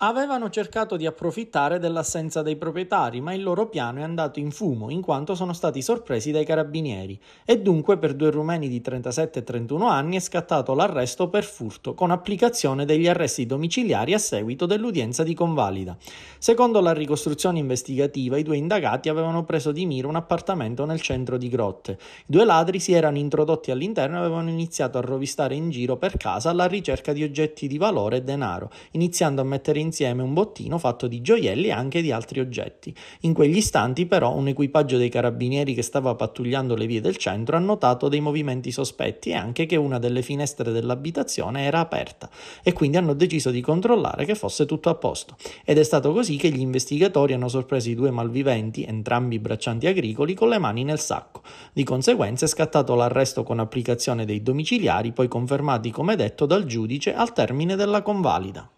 Avevano cercato di approfittare dell'assenza dei proprietari, ma il loro piano è andato in fumo in quanto sono stati sorpresi dai carabinieri e dunque per due rumeni di 37 e 31 anni è scattato l'arresto per furto con applicazione degli arresti domiciliari a seguito dell'udienza di convalida. Secondo la ricostruzione investigativa i due indagati avevano preso di mira un appartamento nel centro di Grotte. I due ladri si erano introdotti all'interno e avevano iniziato a rovistare in giro per casa alla ricerca di oggetti di valore e denaro, iniziando a mettere in insieme un bottino fatto di gioielli e anche di altri oggetti. In quegli istanti però un equipaggio dei carabinieri che stava pattugliando le vie del centro ha notato dei movimenti sospetti e anche che una delle finestre dell'abitazione era aperta e quindi hanno deciso di controllare che fosse tutto a posto. Ed è stato così che gli investigatori hanno sorpreso i due malviventi, entrambi braccianti agricoli, con le mani nel sacco. Di conseguenza è scattato l'arresto con applicazione dei domiciliari poi confermati come detto dal giudice al termine della convalida.